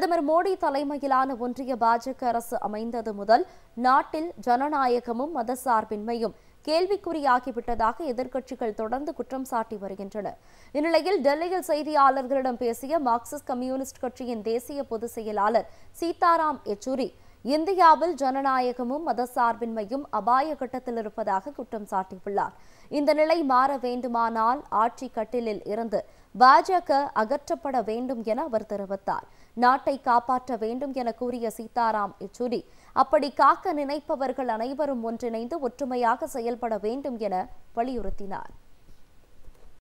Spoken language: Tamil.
பிரதமர் மோடி தலைமையிலான ஒன்றிய பாஜக அரசு அமைந்தது முதல் நாட்டில் ஜனநாயகமும் மதசார்பின்மையும் கேள்விக்குறியாகிவிட்டதாக எதிர்க்கட்சிகள் தொடர்ந்து குற்றம் சாட்டி வருகின்றன இந்நிலையில் டெல்லியில் செய்தியாளர்களிடம் பேசிய மார்க்சிஸ்ட் கம்யூனிஸ்ட் கட்சியின் தேசிய பொதுச் செயலாளர் சீதாராம் யெச்சூரி இந்தியாவில் ஜனநாயகமும் மதசார்பின்மையும் அபாய கட்டத்தில் இருப்பதாக குற்றம் சாட்டியுள்ளார் இந்த நிலை மாற வேண்டுமானால் ஆட்சி கட்டிலில் இருந்து பாஜக அகற்றப்பட வேண்டும் என அவர் தெரிவித்தார் நாட்டை காப்பாற்ற வேண்டும் என கூறிய சீதாராம் யெச்சூரி அப்படி காக்க நினைப்பவர்கள் அனைவரும் ஒன்றிணைந்து ஒற்றுமையாக செயல்பட வேண்டும் என வலியுறுத்தினார்